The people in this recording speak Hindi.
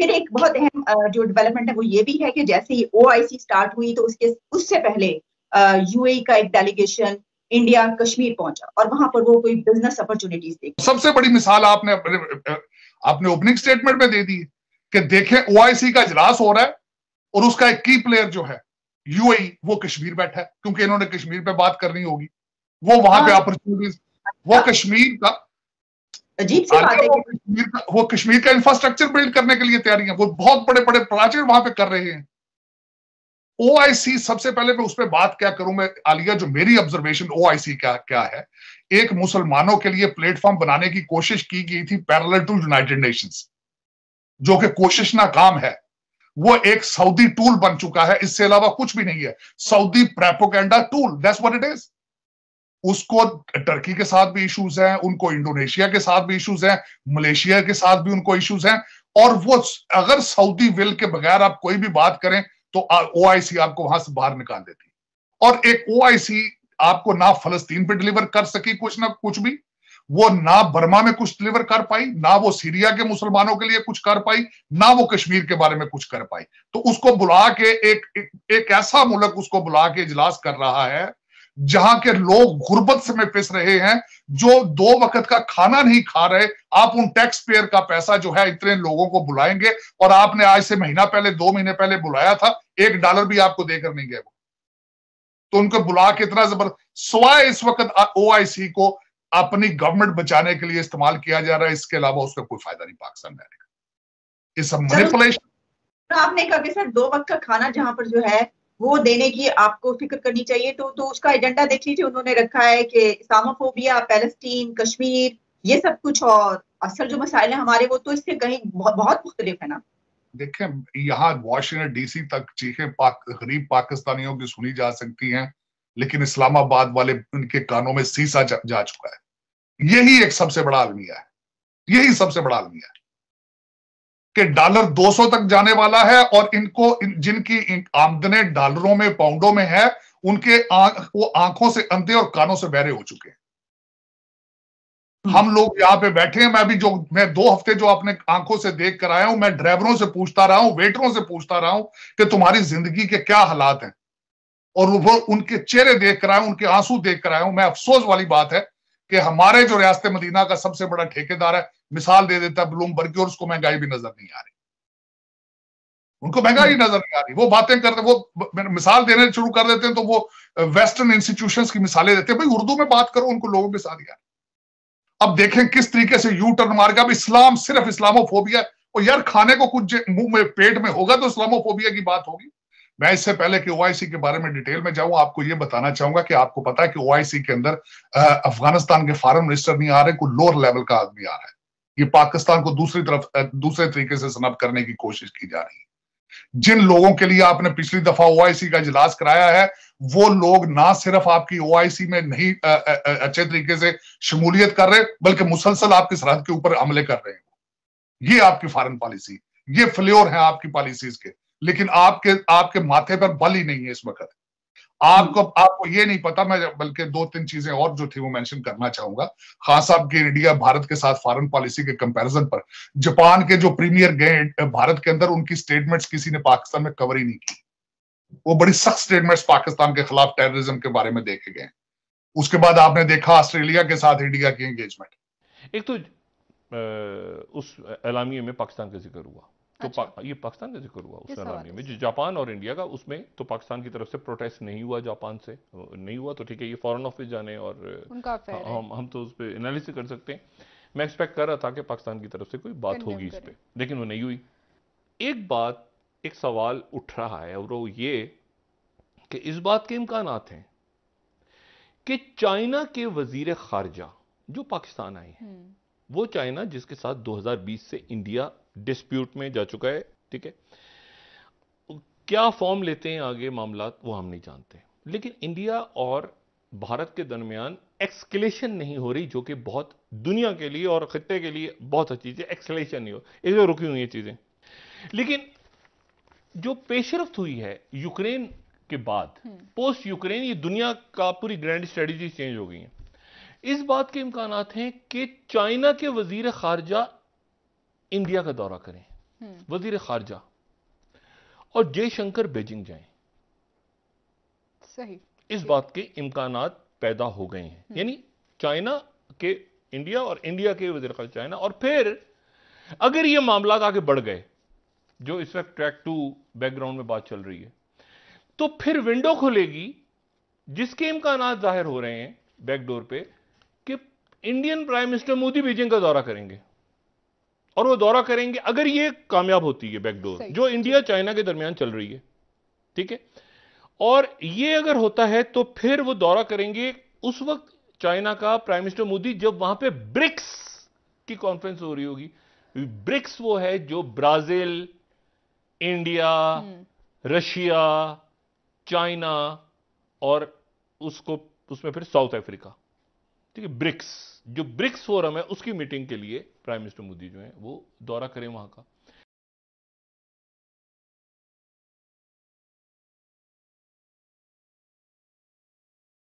फिर एक बहुत अहम जो डेवलपमेंट है वो ये भी है कि जैसे ही ओ स्टार्ट हुई तो उसके उससे पहले यूएई e का एक डेलीगेशन इंडिया कश्मीर पहुंचा और वहां पर वो कोई बिजनेस अपॉर्चुनिटीज देखी सबसे बड़ी मिसाल आपने आपने ओपनिंग स्टेटमेंट में दे दी कि देखें ओ का इजलास हो रहा है और उसका एक की प्लेयर जो है यूएई e, वो कश्मीर बैठा है क्योंकि इन्होंने कश्मीर पे बात करनी होगी वो वहां पे अपॉर्चुनिटीज हाँ। वो हाँ। कश्मीर का अजीब सी बात है वो कश्मीर का, वो कश्मीर का इंफ्रास्ट्रक्चर बिल्ड करने के लिए तैयारियां वो बहुत बड़े बड़े प्रोजेक्ट वहां पे कर रहे हैं ओ सबसे पहले मैं उस पर बात क्या करूं मैं आलिया जो मेरी ऑब्जर्वेशन ओ का क्या है एक मुसलमानों के लिए प्लेटफॉर्म बनाने की कोशिश की गई थी पैरल टू यूनाइटेड नेशंस जो कि कोशिश ना काम है वो एक सऊदी टूल बन चुका है इससे अलावा कुछ भी नहीं है Saudi propaganda tool that's what it is उसको टर्की के साथ भी इश्यूज हैं उनको इंडोनेशिया के साथ भी इश्यूज हैं मलेशिया के साथ भी उनको इश्यूज हैं और वो अगर सऊदी विल के बगैर आप कोई भी बात करें तो ओ आपको वहां से बाहर निकाल देती और एक ओ आपको ना फलस्तीन पे डिलीवर कर सकी कुछ ना कुछ भी वो ना बर्मा में कुछ डिलीवर कर पाई ना वो सीरिया के मुसलमानों के लिए कुछ कर पाई ना वो कश्मीर के बारे में कुछ कर पाई तो उसको बुला के एक एक, एक ऐसा मुल्क उसको बुला के इजलास कर रहा है जहां के लोग गुर्बत से में पिस रहे हैं जो दो वक्त का खाना नहीं खा रहे आप उन टैक्स पेयर का पैसा जो है इतने लोगों को बुलाएंगे और आपने आज से महीना पहले दो महीने पहले बुलाया था एक डॉलर भी आपको देकर नहीं गए वो तो उनको बुला के इतना जबर सवाए इस वक्त ओ को अपनी गवर्नमेंट बचाने के लिए इस्तेमाल किया जा रहा है इसके अलावा उसका कोई फायदा नहीं पाकिस्तान में आने का इस मैनिपुलेशन आपने कहा कि सर दो वक्त का खाना जहां पर जो है वो देने की आपको फिक्र करनी चाहिए तो तो उसका एजेंडा देख लीजिए उन्होंने रखा है कि इस्लामोफोबिया पैलेस्टीन कश्मीर ये सब कुछ और असल जो मसाइल है हमारे वो तो इससे कहीं बहुत, बहुत मुख्तलिफ है ना देखें यहाँ वाशिंगटन डीसी तक चीखें पाक, गरीब पाकिस्तानियों की सुनी जा सकती हैं लेकिन इस्लामाबाद वाले उनके कानों में सीसा जा, जा चुका है यही एक सबसे बड़ा अलमिया है यही सबसे बड़ा अलमिया है कि डॉलर 200 तक जाने वाला है और इनको इन, जिनकी आमदने डॉलरों में पाउंडों में है उनके आ, वो आंखों से अंधे और कानों से बहरे हो चुके हैं हम्म। हम लोग यहाँ पे बैठे हैं मैं भी जो मैं दो हफ्ते जो आपने आंखों से देख कर आया हूं मैं ड्राइवरों से पूछता रहा हूं वेटरों से पूछता रहा हूं कि तुम्हारी जिंदगी के क्या हालात हैं और वो उनके चेहरे देख कर आया हूं उनके आंसू देख कर आया हूं मैं अफसोस वाली बात है कि हमारे जो रियासत मदीना का सबसे बड़ा ठेकेदार है मिसाल दे देता है ब्लूमबर्ग की और उसको महंगाई भी नजर नहीं आ रही उनको महंगाई नजर नहीं आ रही वो बातें करते वो मिसाल देने शुरू कर देते हैं तो वो वेस्टर्न इंस्टीट्यूशंस की मिसालें देते हैं भाई उर्दू में बात करो उनको लोगों के साथ यार अब देखें किस तरीके से यू टर्न मार गया अब इस्लाम सिर्फ इस्लामोफोबिया और यार खाने को कुछ मुंह में पेट में होगा तो इस्लामोफोबिया की बात होगी मैं इससे पहले कि ओआईसी के बारे में डिटेल में जाऊं आपको ये बताना चाहूंगा कि आपको पता है कि ओआईसी के अंदर अफगानिस्तान के फॉरन मिनिस्टर नहीं आ रहे कोई लोअर लेवल का आदमी आ रहा है ये पाकिस्तान को दूसरी तरफ दूसरे तरीके से सनब करने की कोशिश की जा रही है जिन लोगों के लिए आपने पिछली दफा ओ का इजलास कराया है वो लोग ना सिर्फ आपकी ओ में नहीं आ, आ, आ, अच्छे तरीके से शमूलियत कर रहे बल्कि मुसलसल आपकी सरहद के ऊपर हमले कर रहे हैं ये आपकी फॉरन पॉलिसी ये फ्लोर है आपकी पॉलिसीज के लेकिन आपके आपके माथे पर बल ही नहीं है इस वक्त आपको आपको ये नहीं पता मैं बल्कि दो तीन चीजें और जो थी वो मेंशन करना चाहूंगा खान साहब की इंडिया भारत के साथ फॉरेन पॉलिसी के कंपैरिजन पर जापान के जो प्रीमियर गए भारत के अंदर उनकी स्टेटमेंट्स किसी ने पाकिस्तान में कवर ही नहीं की वो बड़ी सख्त स्टेटमेंट्स पाकिस्तान के खिलाफ टेररिज्म के बारे में देखे गए उसके बाद आपने देखा ऑस्ट्रेलिया के साथ इंडिया की एंगेजमेंट एक तो उस एलामिये में पाकिस्तान का जिक्र हुआ तो अच्छा। पा, ये पाकिस्तान ने जिक्र हुआ उस एलानी में जो जापान और इंडिया का उसमें तो पाकिस्तान की तरफ से प्रोटेस्ट नहीं हुआ जापान से नहीं हुआ तो ठीक है ये फॉरेन ऑफिस जाने और हाँ, हम हम तो उस पर एनालिसिस कर सकते हैं मैं एक्सपेक्ट कर रहा था कि पाकिस्तान की तरफ से कोई बात होगी इस पर लेकिन वो नहीं हुई एक बात एक सवाल उठ रहा है और वो ये कि इस बात के इम्कान हैं कि चाइना के वजीर खारजा जो पाकिस्तान आए हैं हम्म। वो चाइना जिसके साथ 2020 से इंडिया डिस्प्यूट में जा चुका है ठीक है क्या फॉर्म लेते हैं आगे मामला वो हम नहीं जानते लेकिन इंडिया और भारत के दरमियान एक्सकलेशन नहीं हो रही जो कि बहुत दुनिया के लिए और खत्े के लिए बहुत अच्छी चीज़ है एक्सकलेशन नहीं हो इसलिए रुकी हुई है चीज़ें लेकिन जो पेशरफ हुई है यूक्रेन के बाद पोस्ट हम्म। यूक्रेन ये दुनिया का पूरी ग्रैंड स्ट्रेटजी चेंज हो गई है इस बात के इम्कान हैं कि चाइना के वजीर खारजा इंडिया का दौरा करें हम्म। वजीर खारजा और जयशंकर बेजिंग जाएं सही इस बात के इम्कान पैदा हो गए हैं हम्म। यानी चाइना के इंडिया और इंडिया के वजीर खारजा चाइना और फिर अगर ये मामला आगे बढ़ गए जो इस वक्त ट्रैक टू बैकग्राउंड में बात चल रही है तो फिर विंडो खुलेगी जिसके इम्कान जाहिर हो रहे हैं बैकडोर पे Indian prime minister Modi Beijing का दौरा करेंगे और वो दौरा करेंगे अगर ये कामयाब होती है बैकडोर जो इंडिया चाइना के दरमियान चल रही है ठीक है और ये अगर होता है तो फिर वो दौरा करेंगे उस वक्त चाइना का प्राइम मिनिस्टर मोदी जब वहां पे ब्रिक्स की कॉन्फ्रेंस हो रही होगी ब्रिक्स वो है जो ब्राजील इंडिया रशिया चाइना और उसको उसमें फिर साउथ अफ्रीका ठीक है ब्रिक्स जो ब्रिक्स फोरम है उसकी मीटिंग के लिए प्राइम मिनिस्टर मोदी जो है वो दौरा करें वहां का